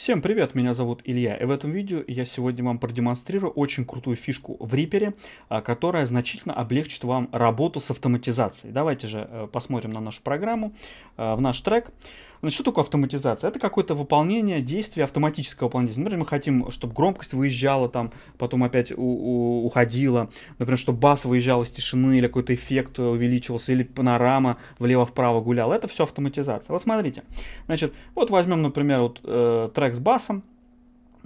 Всем привет, меня зовут Илья, и в этом видео я сегодня вам продемонстрирую очень крутую фишку в Reaper, а, которая значительно облегчит вам работу с автоматизацией. Давайте же э, посмотрим на нашу программу, э, в наш трек. Ну что такое автоматизация? Это какое-то выполнение действия, автоматического выполнение. Например, мы хотим, чтобы громкость выезжала там, потом опять уходила. Например, чтобы бас выезжал из тишины, или какой-то эффект увеличивался, или панорама влево-вправо гуляла. Это все автоматизация. Вот смотрите. Значит, вот возьмем, например, вот, э, трек с басом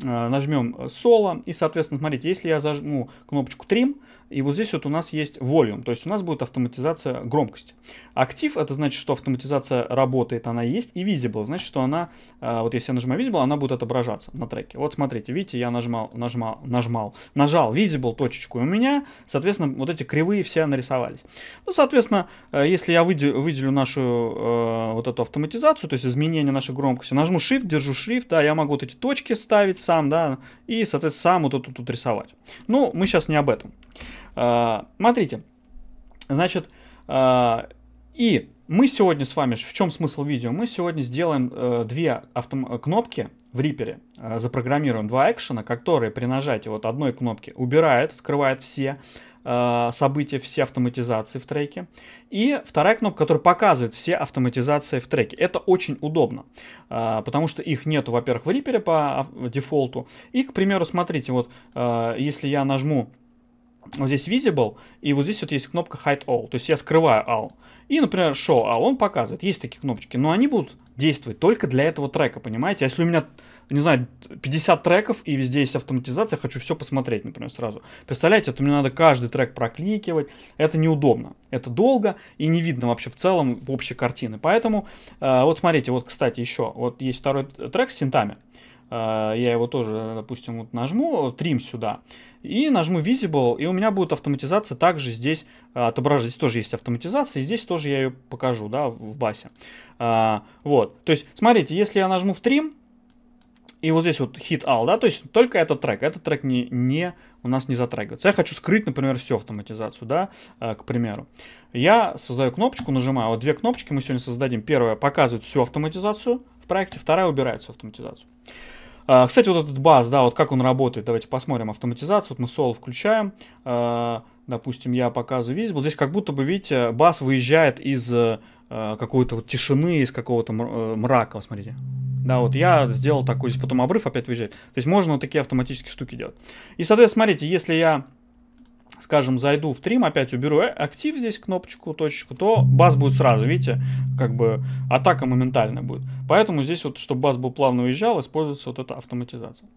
э, нажмем соло, и, соответственно, смотрите, если я зажму кнопочку trim, и вот здесь вот у нас есть volume, то есть у нас будет автоматизация громкости. Актив это значит, что автоматизация работает, она есть. И visible, значит, что она, э, вот если я нажимаю visible, она будет отображаться на треке. Вот смотрите, видите, я нажимал, нажимал, нажимал, нажал visible точечку, и у меня, соответственно, вот эти кривые все нарисовались. Ну, соответственно, э, если я выделю, нашу э, вот эту автоматизацию, то есть изменение нашей громкости, нажму Shift, держу Shift, да, я могу вот эти точки ставить сам, да, и, соответственно, сам вот тут, тут рисовать. Ну, мы сейчас не об этом. А, смотрите, значит, а, и мы сегодня с вами, в чем смысл видео? Мы сегодня сделаем э, две автом- кнопки в Reaper, э, запрограммируем два экшена, которые при нажатии вот одной кнопки убирают, скрывают все э, события, все автоматизации в треке. И вторая кнопка, которая показывает все автоматизации в треке. Это очень удобно, потому что их нету, во-первых, в Reaper по дефолту. И, к примеру, смотрите, вот если я нажму вот здесь visible, и вот здесь вот есть кнопка hide all, то есть я скрываю all. И, например, show all, он показывает, есть такие кнопочки, но они будут действовать только для этого трека, понимаете? А если у меня, не знаю, 50 треков, и везде есть автоматизация, хочу все посмотреть, например, сразу. Представляете, это мне надо каждый трек прокликивать, это неудобно, это долго, и не видно вообще в целом общей картины. Поэтому, э, вот смотрите, вот, кстати, еще, вот есть второй трек с синтами. Э, я его тоже, допустим, вот нажму, э, trim сюда, и нажму visible, и у меня будет автоматизация также здесь э, отображена. Здесь тоже есть автоматизация, и здесь тоже я ее покажу, да, в басе. Вот, то есть, смотрите, если я нажму в trim, и вот здесь вот hit all, да, то есть только этот трек, этот трек не, не у нас не затрагивается. Я хочу скрыть, например, всю автоматизацию, да, к примеру. Я создаю кнопочку, нажимаю, вот две кнопочки мы сегодня создадим. Первая показывает всю автоматизацию в проекте, вторая убирает всю автоматизацию. А, кстати, вот этот бас, да, вот как он работает. Давайте посмотрим автоматизацию. Вот мы соло включаем. А, допустим, я показываю visible. Здесь как будто бы, видите, бас выезжает из э, а, какой-то вот тишины, из какого-то э, мрака. смотрите. Да, вот я сделал такой, здесь потом обрыв опять выезжает. То есть можно вот такие автоматические штуки делать. И, соответственно, смотрите, если я скажем, зайду в трим, опять уберу э, актив здесь, кнопочку, точечку, то баз будет сразу, видите, как бы атака моментальная будет. Поэтому здесь вот, чтобы баз был плавно уезжал, используется вот эта автоматизация.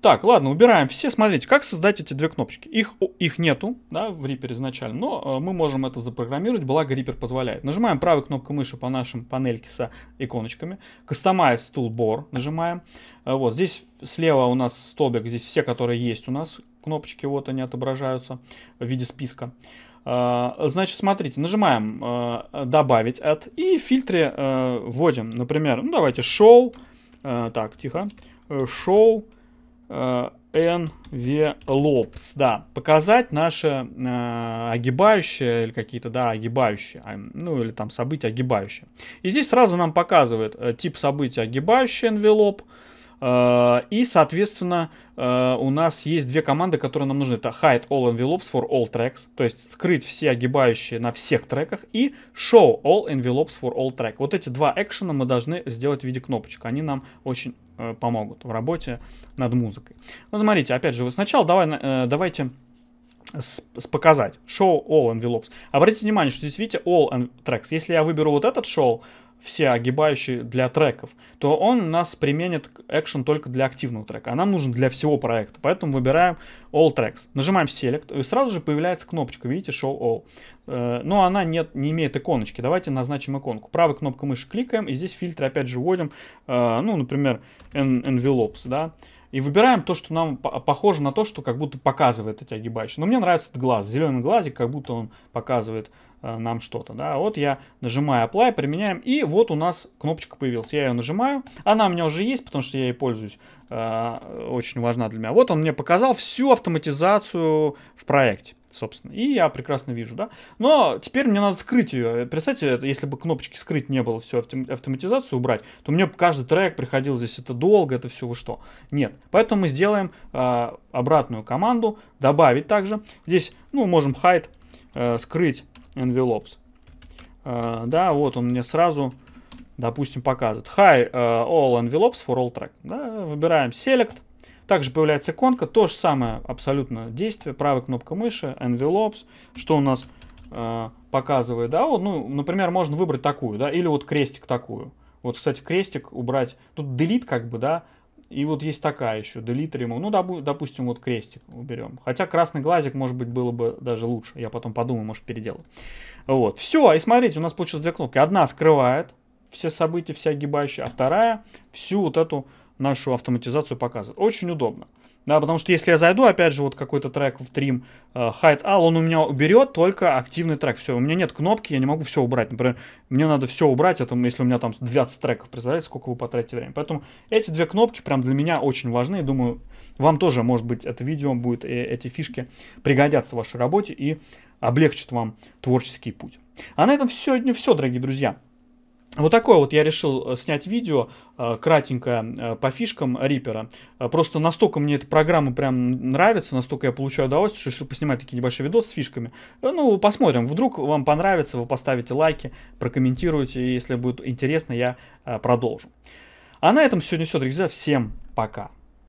Так, ладно, убираем все. Смотрите, как создать эти две кнопочки. Их, их нету, да, в Reaper изначально, но э, мы можем это запрограммировать, благо Reaper позволяет. Нажимаем правой кнопкой мыши по нашим панельке с иконочками. Customize Toolbar нажимаем. Э, вот здесь слева у нас столбик, здесь все, которые есть у нас кнопочки, вот они отображаются в виде списка. А, значит, смотрите, нажимаем а, «Добавить от» и в фильтре а, вводим, например, ну давайте «Show», так, тихо, «Show envelopes, да, показать наши э, огибающие или какие-то, да, огибающие, ну или там события огибающие. И здесь сразу нам показывает э, тип события огибающий envelope, Э, и, соответственно, э, у нас есть две команды, которые нам нужны. Это hide all envelopes for all tracks, то есть скрыть все огибающие на всех треках, и show all envelopes for all track. Вот эти два экшена мы должны сделать в виде кнопочек. Они нам очень э, помогут в работе над музыкой. Ну, смотрите, опять же, сначала давай, давайте показать. Show all envelopes. Обратите внимание, что здесь видите all tracks. Если я выберу вот этот show, все огибающие для треков, то он у нас применит экшен только для активного трека, а нам нужен для всего проекта. Поэтому выбираем All Tracks. Нажимаем Select, и сразу же появляется кнопочка, видите, Show All. Э, но она нет, не имеет иконочки. Давайте назначим иконку. Правой кнопкой мыши кликаем, и здесь фильтр опять же вводим, э, ну, например, Envelopes, да, и выбираем то, что нам похоже на то, что как будто показывает эти огибающие. Но мне нравится этот глаз, зеленый глазик, как будто он показывает э, нам что-то. Да? Вот я нажимаю Apply, применяем, и вот у нас кнопочка появилась. Я ее нажимаю, она у меня уже есть, потому что я ей пользуюсь, э, очень важна для меня. Вот он мне показал всю автоматизацию в проекте собственно. И я прекрасно вижу, да. Но теперь мне надо скрыть ее. Представьте, если бы кнопочки скрыть не было, все, автоматизацию убрать, то мне каждый трек приходил здесь, это долго, это все вы что. Нет. Поэтому мы сделаем э, обратную команду, добавить также. Здесь, ну, можем hide, э, скрыть envelopes. Э, да, вот он мне сразу, допустим, показывает. Hi, uh, all envelopes for all track. Да, выбираем select также появляется иконка, то же самое абсолютно действие, правая кнопка мыши, envelopes, что у нас э, показывает, да, вот, ну, например, можно выбрать такую, да, или вот крестик такую. Вот, кстати, крестик убрать, тут delete как бы, да, и вот есть такая еще, delete remove, ну, допу допустим, вот крестик уберем. Хотя красный глазик, может быть, было бы даже лучше, я потом подумаю, может, переделаю. Вот, все, и смотрите, у нас получилось две кнопки, одна скрывает все события, вся огибающие, а вторая всю вот эту нашу автоматизацию показывает. Очень удобно. Да, потому что если я зайду, опять же, вот какой-то трек в трим э, hide all, он у меня уберет только активный трек. Все, у меня нет кнопки, я не могу все убрать. Например, мне надо все убрать, это, а если у меня там 20 треков, представляете, сколько вы потратите времени, Поэтому эти две кнопки прям для меня очень важны. И думаю, вам тоже, может быть, это видео будет, и эти фишки пригодятся в вашей работе и облегчат вам творческий путь. А на этом сегодня все, дорогие друзья. Вот такое вот я решил э, снять видео, э, кратенькое, э, по фишкам Рипера. Просто настолько мне эта программа прям нравится, настолько я получаю удовольствие, что решил поснимать такие небольшие видосы с фишками. Ну, посмотрим, вдруг вам понравится, вы поставите лайки, прокомментируете, если будет интересно, я продолжу. А на этом сегодня все, друзья, всем пока.